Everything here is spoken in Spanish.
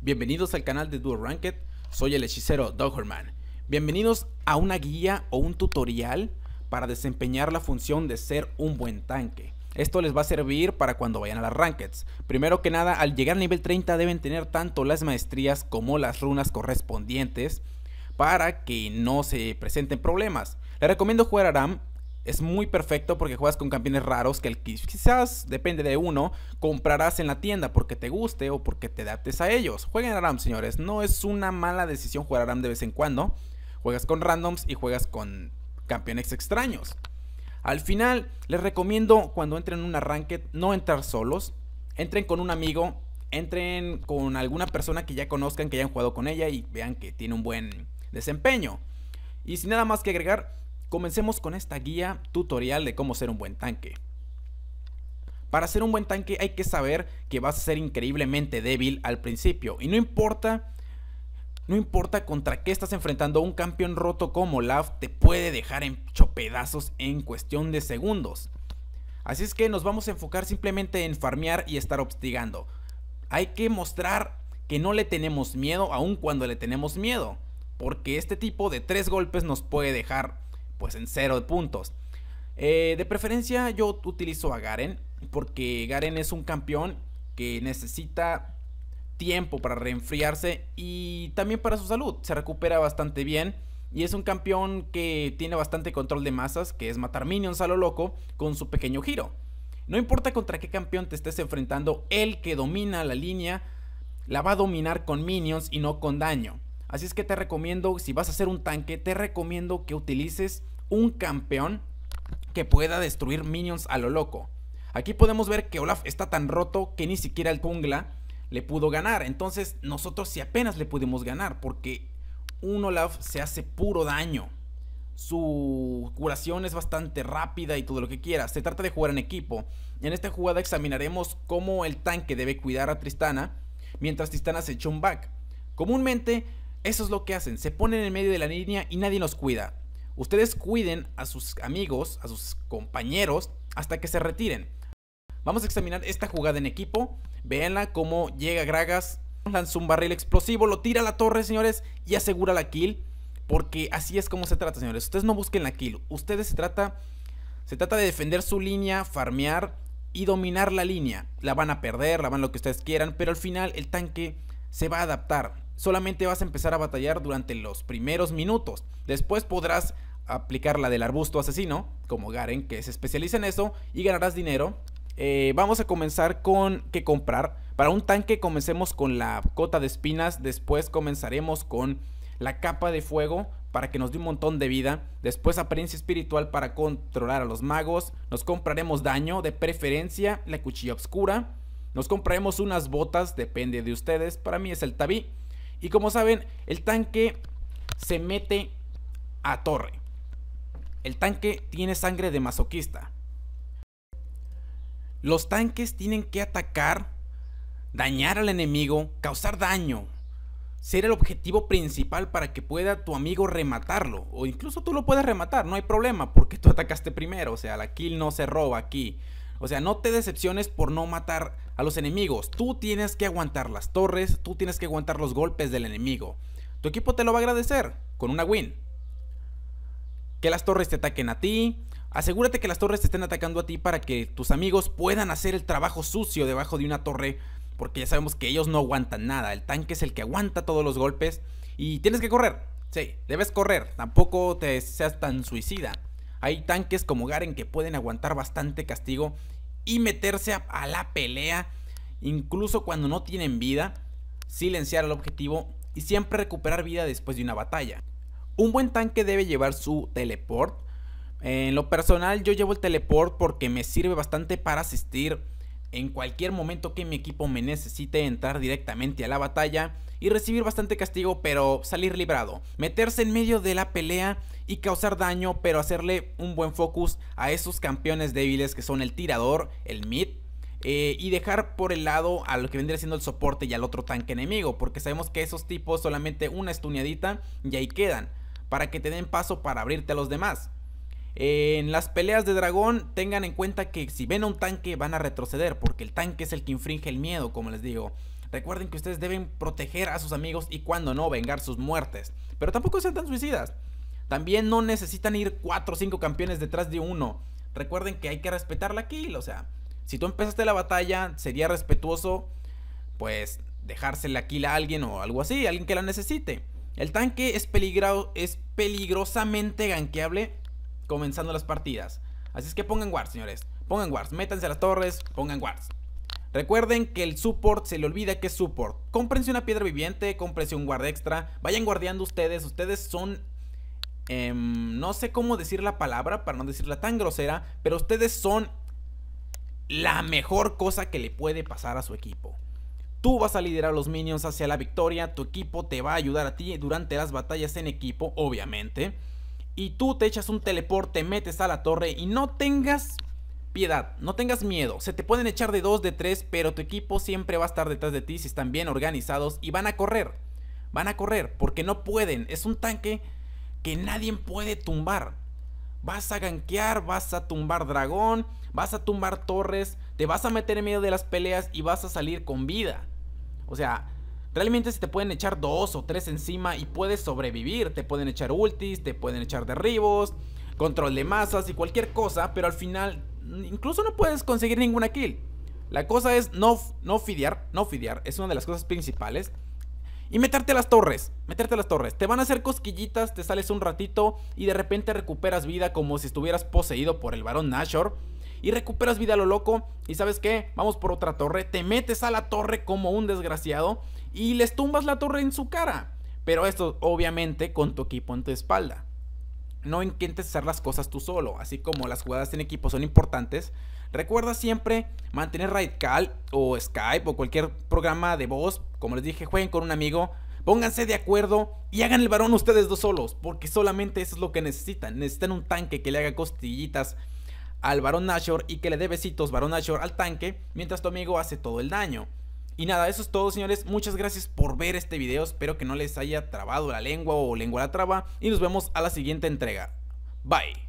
Bienvenidos al canal de Duo Ranket. soy el hechicero Doggerman. Bienvenidos a una guía o un tutorial para desempeñar la función de ser un buen tanque. Esto les va a servir para cuando vayan a las Rankets. Primero que nada, al llegar al nivel 30 deben tener tanto las maestrías como las runas correspondientes para que no se presenten problemas. Les recomiendo jugar Aram es muy perfecto porque juegas con campeones raros que el, quizás, depende de uno, comprarás en la tienda porque te guste o porque te adaptes a ellos. Jueguen Aram, señores. No es una mala decisión jugar Aram de vez en cuando. Juegas con randoms y juegas con campeones extraños. Al final, les recomiendo cuando entren en un arranque no entrar solos. Entren con un amigo, entren con alguna persona que ya conozcan, que hayan jugado con ella y vean que tiene un buen desempeño. Y sin nada más que agregar, Comencemos con esta guía tutorial de cómo ser un buen tanque. Para ser un buen tanque hay que saber que vas a ser increíblemente débil al principio y no importa no importa contra qué estás enfrentando, un campeón roto como Lav te puede dejar en chopedazos en cuestión de segundos. Así es que nos vamos a enfocar simplemente en farmear y estar obstigando. Hay que mostrar que no le tenemos miedo aun cuando le tenemos miedo, porque este tipo de tres golpes nos puede dejar pues en cero de puntos. Eh, de preferencia yo utilizo a Garen porque Garen es un campeón que necesita tiempo para reenfriarse y también para su salud. Se recupera bastante bien y es un campeón que tiene bastante control de masas, que es matar minions a lo loco con su pequeño giro. No importa contra qué campeón te estés enfrentando, el que domina la línea la va a dominar con minions y no con daño. Así es que te recomiendo, si vas a hacer un tanque, te recomiendo que utilices un campeón que pueda destruir minions a lo loco. Aquí podemos ver que Olaf está tan roto que ni siquiera el Tungla le pudo ganar. Entonces nosotros si apenas le pudimos ganar porque un Olaf se hace puro daño. Su curación es bastante rápida y todo lo que quieras. Se trata de jugar en equipo. En esta jugada examinaremos cómo el tanque debe cuidar a Tristana mientras Tristana se echa un back. Comúnmente eso es lo que hacen, se ponen en medio de la línea y nadie los cuida. Ustedes cuiden a sus amigos, a sus compañeros, hasta que se retiren. Vamos a examinar esta jugada en equipo. Véanla cómo llega Gragas, lanza un barril explosivo, lo tira a la torre, señores, y asegura la kill. Porque así es como se trata, señores. Ustedes no busquen la kill. Ustedes se trata, se trata de defender su línea, farmear y dominar la línea. La van a perder, la van lo que ustedes quieran, pero al final el tanque se va a adaptar solamente vas a empezar a batallar durante los primeros minutos. Después podrás aplicar la del arbusto asesino, como Garen, que se especializa en eso, y ganarás dinero. Eh, vamos a comenzar con qué comprar. Para un tanque comencemos con la cota de espinas, después comenzaremos con la capa de fuego para que nos dé un montón de vida, después apariencia espiritual para controlar a los magos, nos compraremos daño, de preferencia la cuchilla oscura, nos compraremos unas botas, depende de ustedes, para mí es el tabí, y como saben, el tanque se mete a torre. El tanque tiene sangre de masoquista. Los tanques tienen que atacar, dañar al enemigo, causar daño. Ser el objetivo principal para que pueda tu amigo rematarlo. O incluso tú lo puedes rematar, no hay problema, porque tú atacaste primero. O sea, la kill no se roba aquí. O sea, no te decepciones por no matar a los enemigos. Tú tienes que aguantar las torres, tú tienes que aguantar los golpes del enemigo. Tu equipo te lo va a agradecer con una win. Que las torres te ataquen a ti. Asegúrate que las torres te estén atacando a ti para que tus amigos puedan hacer el trabajo sucio debajo de una torre. Porque ya sabemos que ellos no aguantan nada. El tanque es el que aguanta todos los golpes. Y tienes que correr. Sí, debes correr. Tampoco te seas tan suicida. Hay tanques como Garen que pueden aguantar bastante castigo y meterse a, la pelea, incluso cuando no tienen vida, silenciar al objetivo y siempre recuperar vida después de una batalla. Un buen tanque debe llevar su teleport. En lo personal yo llevo el teleport porque me sirve bastante para asistir en cualquier momento que mi equipo me necesite entrar directamente a la batalla y recibir bastante castigo pero salir librado. Meterse en medio de la pelea y causar daño pero hacerle un buen focus a esos campeones débiles que son el tirador, el mid eh, y dejar por el lado a lo que vendría siendo el soporte y al otro tanque enemigo, porque sabemos que esos tipos solamente una estuneadita y ahí quedan, para que te den paso para abrirte a los demás en las peleas de dragón, tengan en cuenta que si ven a un tanque van a retroceder, porque el tanque es el que infringe el miedo, como les digo. Recuerden que ustedes deben proteger a sus amigos y cuando no, vengar sus muertes. Pero tampoco sean tan suicidas. También no necesitan ir 4 o 5 campeones detrás de uno. Recuerden que hay que respetar la kill, o sea, si tú empezaste la batalla, sería respetuoso, pues, dejarse la kill a alguien o algo así, alguien que la necesite. El tanque es, peligro, es peligrosamente ganqueable comenzando las partidas. Así es que pongan wards, señores. Pongan wards. Métanse a las torres, pongan wards. Recuerden que el support se le olvida que es support. Comprense una piedra viviente, Comprense un guard extra. Vayan guardeando ustedes. Ustedes son. Em, no sé cómo decir la palabra para no decirla tan grosera. Pero ustedes son la mejor cosa que le puede pasar a su equipo. Tú vas a liderar a los minions hacia la victoria. Tu equipo te va a ayudar a ti durante las batallas en equipo, obviamente y tú te echas un teleporte, metes a la torre y no tengas piedad, no tengas miedo. Se te pueden echar de dos, de tres, pero tu equipo siempre va a estar detrás de ti si están bien organizados y van a correr. Van a correr porque no pueden. Es un tanque que nadie puede tumbar. Vas a ganquear, vas a tumbar dragón, vas a tumbar torres, te vas a meter en medio de las peleas y vas a salir con vida. O sea, Realmente se te pueden echar dos o tres encima y puedes sobrevivir. Te pueden echar ultis, te pueden echar derribos, control de masas y cualquier cosa, pero al final mm, incluso no puedes conseguir ninguna kill. La cosa es no, no fidear, no fidear, es una de las cosas principales. Y meterte a las torres, meterte a las torres. Te van a hacer cosquillitas, te sales un ratito y de repente recuperas vida como si estuvieras poseído por el varón Nashor y recuperas vida a lo loco. Y sabes qué, vamos por otra torre, te metes a la torre como un desgraciado y les tumbas la torre en su cara. Pero esto obviamente con tu equipo en tu espalda. No intentes hacer las cosas tú solo, así como las jugadas en equipo son importantes. Recuerda siempre mantener Raidcall o Skype o cualquier programa de voz. Como les dije, jueguen con un amigo, pónganse de acuerdo y hagan el varón ustedes dos solos, porque solamente eso es lo que necesitan. Necesitan un tanque que le haga costillitas al Barón Nashor y que le dé besitos Barón Nashor al tanque mientras tu amigo hace todo el daño. Y nada, eso es todo señores, muchas gracias por ver este video, espero que no les haya trabado la lengua o lengua la traba y nos vemos a la siguiente entrega. Bye.